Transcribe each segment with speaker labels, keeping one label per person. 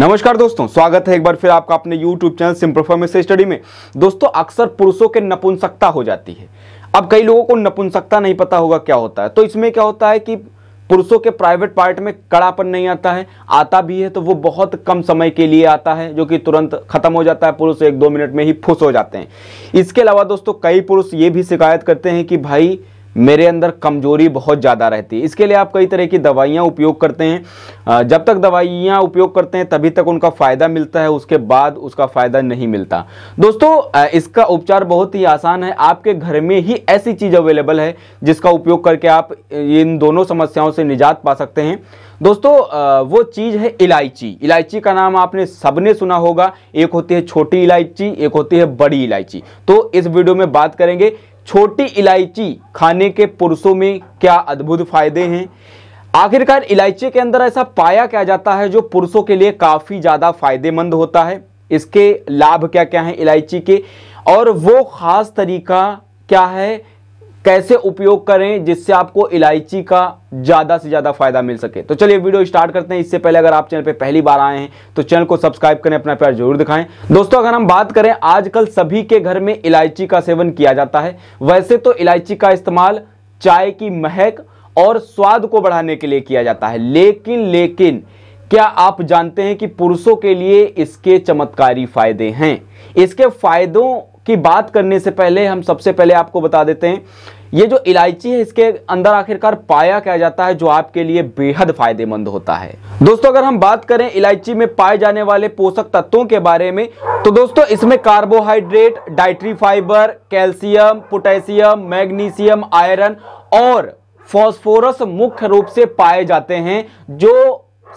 Speaker 1: नमस्कार दोस्तों स्वागत है एक बार फिर आपका अपने YouTube चैनल सिंपल फॉर्मेश स्टडी में दोस्तों अक्सर पुरुषों के नपुंसकता हो जाती है अब कई लोगों को नपुंसकता नहीं पता होगा क्या होता है तो इसमें क्या होता है कि पुरुषों के प्राइवेट पार्ट में कड़ापन नहीं आता है आता भी है तो वो बहुत कम समय के लिए आता है जो कि तुरंत खत्म हो जाता है पुरुष एक दो मिनट में ही फुस हो जाते हैं इसके अलावा दोस्तों कई पुरुष ये भी शिकायत करते हैं कि भाई मेरे अंदर कमजोरी बहुत ज़्यादा रहती है इसके लिए आप कई तरह की दवाइयाँ उपयोग करते हैं जब तक दवाइयाँ उपयोग करते हैं तभी तक उनका फ़ायदा मिलता है उसके बाद उसका फ़ायदा नहीं मिलता दोस्तों इसका उपचार बहुत ही आसान है आपके घर में ही ऐसी चीज़ अवेलेबल है जिसका उपयोग करके आप इन दोनों समस्याओं से निजात पा सकते हैं दोस्तों वो चीज़ है इलायची इलायची का नाम आपने सबने सुना होगा एक होती है छोटी इलायची एक होती है बड़ी इलायची तो इस वीडियो में बात करेंगे छोटी इलायची खाने के पुरुषों में क्या अद्भुत फायदे हैं आखिरकार इलायची के अंदर ऐसा पाया क्या जाता है जो पुरुषों के लिए काफ़ी ज़्यादा फायदेमंद होता है इसके लाभ क्या क्या हैं इलायची के और वो ख़ास तरीका क्या है कैसे उपयोग करें जिससे आपको इलायची का ज़्यादा से ज़्यादा फायदा मिल सके तो चलिए वीडियो स्टार्ट करते हैं इससे पहले अगर आप चैनल पर पहली बार आए हैं तो चैनल को सब्सक्राइब करें अपना प्यार जरूर दिखाएं दोस्तों अगर हम बात करें आजकल सभी के घर में इलायची का सेवन किया जाता है वैसे तो इलायची का इस्तेमाल चाय की महक और स्वाद को बढ़ाने के लिए किया जाता है लेकिन लेकिन क्या आप जानते हैं कि पुरुषों के लिए इसके चमत्कारी फायदे हैं इसके फायदों की बात करने से पहले हम सबसे पहले आपको बता देते हैं ये जो इलायची है इसके अंदर आखिरकार पाया क्या जाता है जो आपके लिए बेहद फायदेमंद होता है दोस्तों अगर हम बात करें इलायची में पाए जाने वाले पोषक तत्वों के बारे में तो दोस्तों इसमें carbohydrate dietary fibre calcium potassium magnesium iron और फॉस्फोरस मुख्य रूप से पाए जाते हैं जो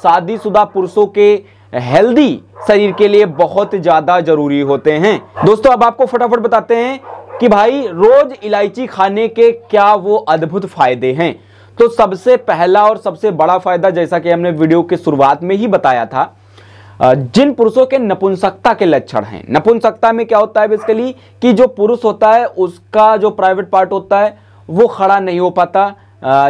Speaker 1: शादीशुदा पुरुषों के हेल्दी शरीर के लिए बहुत ज्यादा जरूरी होते हैं दोस्तों अब आपको फटाफट बताते हैं कि भाई रोज इलायची खाने के क्या वो अद्भुत फायदे हैं तो सबसे पहला और सबसे बड़ा फायदा जैसा कि हमने वीडियो के शुरुआत में ही बताया था जिन पुरुषों के नपुंसकता के लक्षण हैं नपुंसकता में क्या होता है बेसिकली कि जो पुरुष होता है उसका जो प्राइवेट पार्ट होता है वो खड़ा नहीं हो पाता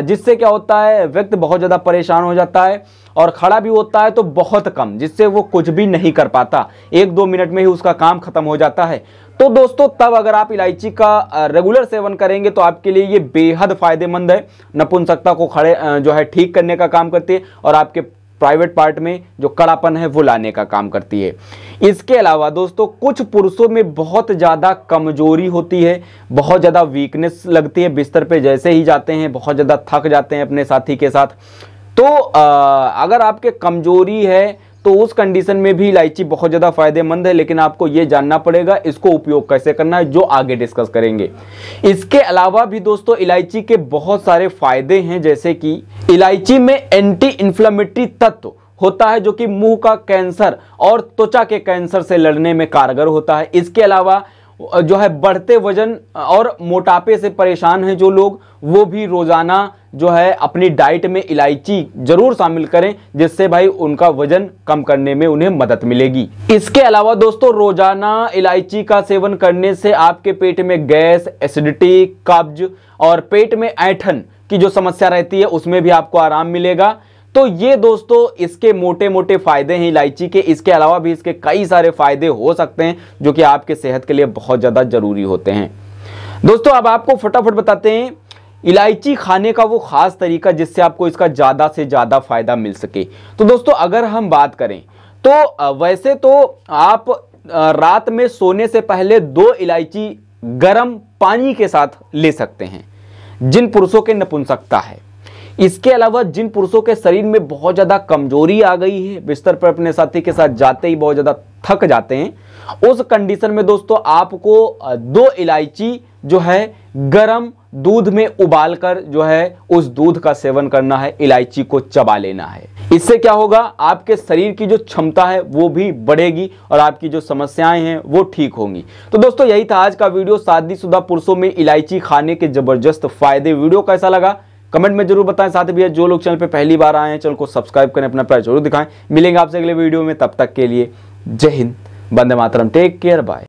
Speaker 1: जिससे क्या होता है व्यक्ति बहुत ज़्यादा परेशान हो जाता है और खड़ा भी होता है तो बहुत कम जिससे वो कुछ भी नहीं कर पाता एक दो मिनट में ही उसका काम खत्म हो जाता है तो दोस्तों तब अगर आप इलायची का रेगुलर सेवन करेंगे तो आपके लिए ये बेहद फायदेमंद है नपुंसकता को खड़े जो है ठीक करने का काम करती है और आपके प्राइवेट पार्ट में जो कड़ापन है वो लाने का काम करती है इसके अलावा दोस्तों कुछ पुरुषों में बहुत ज़्यादा कमजोरी होती है बहुत ज़्यादा वीकनेस लगती है बिस्तर पे जैसे ही जाते हैं बहुत ज़्यादा थक जाते हैं अपने साथी के साथ तो आ, अगर आपके कमजोरी है तो उस कंडीशन में भी इलायची बहुत ज़्यादा फायदेमंद है लेकिन आपको ये जानना पड़ेगा इसको उपयोग कैसे करना है जो आगे डिस्कस करेंगे इसके अलावा भी दोस्तों इलायची के बहुत सारे फायदे हैं जैसे कि इलायची में एंटी इंफ्लामेटरी तत्व होता है जो कि मुंह का कैंसर और त्वचा के कैंसर से लड़ने में कारगर होता है इसके अलावा जो है बढ़ते वजन और मोटापे से परेशान हैं जो लोग वो भी रोज़ाना जो है अपनी डाइट में इलायची जरूर शामिल करें जिससे भाई उनका वजन कम करने में उन्हें मदद मिलेगी इसके अलावा दोस्तों रोजाना इलायची का सेवन करने से आपके पेट में गैस एसिडिटी कब्ज और पेट में ऐठन की जो समस्या रहती है उसमें भी आपको आराम मिलेगा तो ये दोस्तों इसके मोटे मोटे फायदे हैं इलायची के इसके अलावा भी इसके कई सारे फायदे हो सकते हैं जो कि आपके सेहत के लिए बहुत ज़्यादा जरूरी होते हैं दोस्तों अब आपको फटाफट बताते हैं इलायची खाने का वो ख़ास तरीका जिससे आपको इसका ज़्यादा से ज़्यादा फ़ायदा मिल सके तो दोस्तों अगर हम बात करें तो वैसे तो आप रात में सोने से पहले दो इलायची गर्म पानी के साथ ले सकते हैं जिन पुरुषों के नपुंसकता है इसके अलावा जिन पुरुषों के शरीर में बहुत ज़्यादा कमजोरी आ गई है बिस्तर पर अपने साथी के साथ जाते ही बहुत ज़्यादा थक जाते हैं उस कंडीशन में दोस्तों आपको दो इलायची जो है गरम दूध में उबालकर जो है उस दूध का सेवन करना है इलायची को चबा लेना है इससे क्या होगा आपके शरीर की जो क्षमता है वो भी बढ़ेगी और आपकी जो समस्याएं हैं वो ठीक होंगी तो दोस्तों यही था आज का वीडियो शादीशुदा पुरुषों में इलायची खाने के जबरदस्त फायदे वीडियो कैसा लगा कमेंट में जरूर बताएं साथ ही भैया जो लोग चैनल पर पहली बार आए हैं चैनल को सब्सक्राइब करें अपना प्यार जरूर दिखाएं मिलेंगे आपसे अगले वीडियो में तब तक के लिए जय हिंद बंदे मातरम टेक केयर बाय